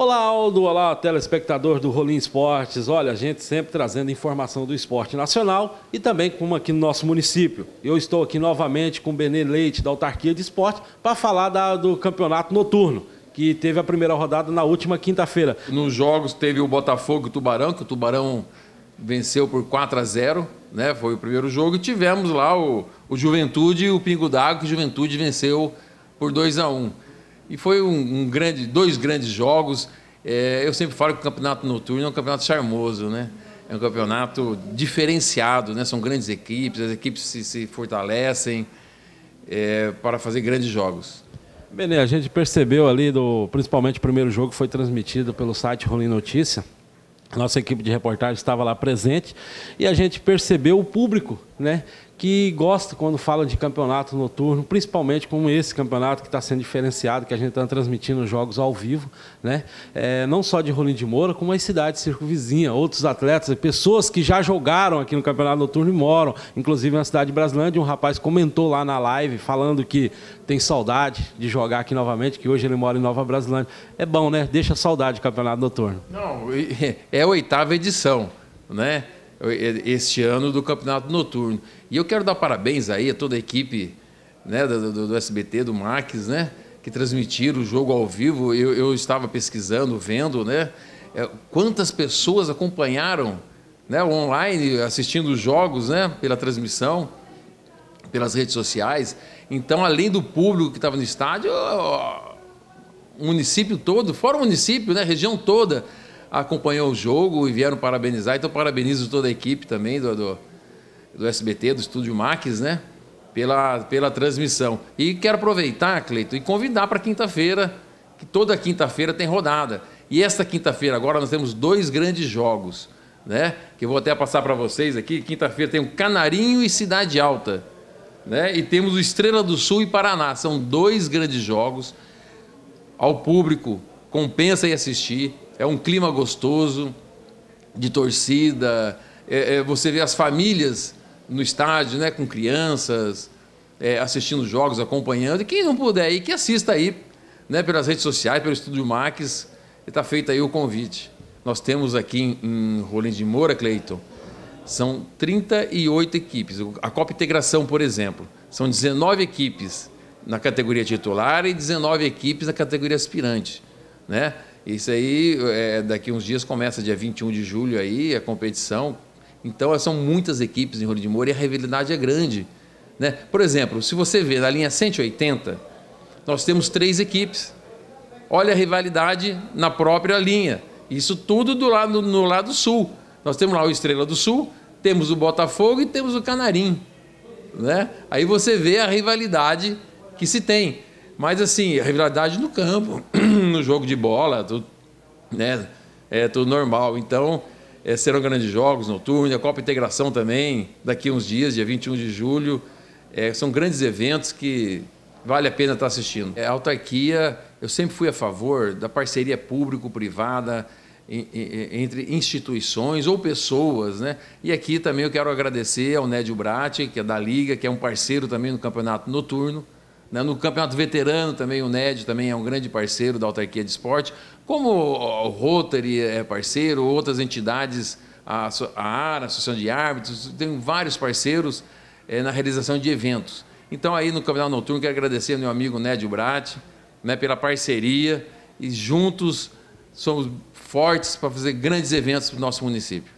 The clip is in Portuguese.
Olá, Aldo. Olá, telespectador do Rolim Esportes. Olha, a gente sempre trazendo informação do esporte nacional e também como aqui no nosso município. Eu estou aqui novamente com o Benê Leite, da Autarquia de Esporte, para falar da, do campeonato noturno que teve a primeira rodada na última quinta-feira. Nos jogos teve o Botafogo e o Tubarão, que o Tubarão venceu por 4 a 0 né? Foi o primeiro jogo. E tivemos lá o, o Juventude e o Pingo d'Água, que o Juventude venceu por 2 a 1 e foi um, um grande, dois grandes jogos. É, eu sempre falo que o campeonato noturno é um campeonato charmoso, né? É um campeonato diferenciado, né? São grandes equipes, as equipes se, se fortalecem é, para fazer grandes jogos. Bene, a gente percebeu ali, do, principalmente o primeiro jogo foi transmitido pelo site Rolim Notícia. Nossa equipe de reportagem estava lá presente e a gente percebeu o público né? que gosta quando fala de campeonato noturno, principalmente como esse campeonato que está sendo diferenciado, que a gente está transmitindo jogos ao vivo, né? É, não só de Rolim de Moura, como as cidades circunvizinhas, outros atletas, pessoas que já jogaram aqui no campeonato noturno e moram, inclusive na cidade de Brasilândia, um rapaz comentou lá na live falando que tem saudade de jogar aqui novamente, que hoje ele mora em Nova Brasilândia. É bom, né? Deixa saudade do campeonato noturno. Não, é a oitava edição, né? este ano do campeonato noturno. E eu quero dar parabéns aí a toda a equipe né, do, do, SBT, do Max, né, que transmitiram o jogo ao vivo. Eu, eu estava pesquisando, vendo, né, é, quantas pessoas acompanharam né, online, assistindo os jogos né, pela transmissão, pelas redes sociais. Então, além do público que estava no estádio, o município todo, fora o município, né, região toda, acompanhou o jogo e vieram parabenizar. Então, parabenizo toda a equipe também do, do, do SBT, do Estúdio Max, né? Pela, pela transmissão. E quero aproveitar, Cleiton, e convidar para quinta-feira, que toda quinta-feira tem rodada. E esta quinta-feira agora nós temos dois grandes jogos, né? Que eu vou até passar para vocês aqui. Quinta-feira tem o Canarinho e Cidade Alta, né? E temos o Estrela do Sul e Paraná. São dois grandes jogos ao público. Compensa e assistir é um clima gostoso, de torcida, é, é, você vê as famílias no estádio, né, com crianças, é, assistindo jogos, acompanhando. E quem não puder ir, que assista aí, né, pelas redes sociais, pelo Estúdio Max, está feito aí o convite. Nós temos aqui em, em Rolim de Moura, Cleiton, são 38 equipes. A Copa Integração, por exemplo, são 19 equipes na categoria titular e 19 equipes na categoria aspirante, né? Isso aí, é, daqui uns dias começa, dia 21 de julho aí, a competição. Então, são muitas equipes em Rolho de Moura e a rivalidade é grande. Né? Por exemplo, se você vê na linha 180, nós temos três equipes. Olha a rivalidade na própria linha. Isso tudo do lado, no lado sul. Nós temos lá o Estrela do Sul, temos o Botafogo e temos o Canarim. Né? Aí você vê a rivalidade que se tem. Mas assim, a rivalidade no campo, no jogo de bola, tudo, né? É tudo normal. Então, é, serão grandes jogos noturnos, a Copa Integração também, daqui a uns dias, dia 21 de julho. É, são grandes eventos que vale a pena estar assistindo. É, a autarquia, eu sempre fui a favor da parceria público-privada entre instituições ou pessoas, né? E aqui também eu quero agradecer ao Nédio Bratti, que é da Liga, que é um parceiro também no campeonato noturno. Né? No Campeonato Veterano também, o NED também é um grande parceiro da autarquia de esporte, como o Rotary é parceiro, outras entidades, a AR, a Associação de Árbitros, tem vários parceiros eh, na realização de eventos. Então, aí no Campeonato Noturno, quero agradecer ao meu amigo Ned Brat né, pela parceria e juntos somos fortes para fazer grandes eventos para o nosso município.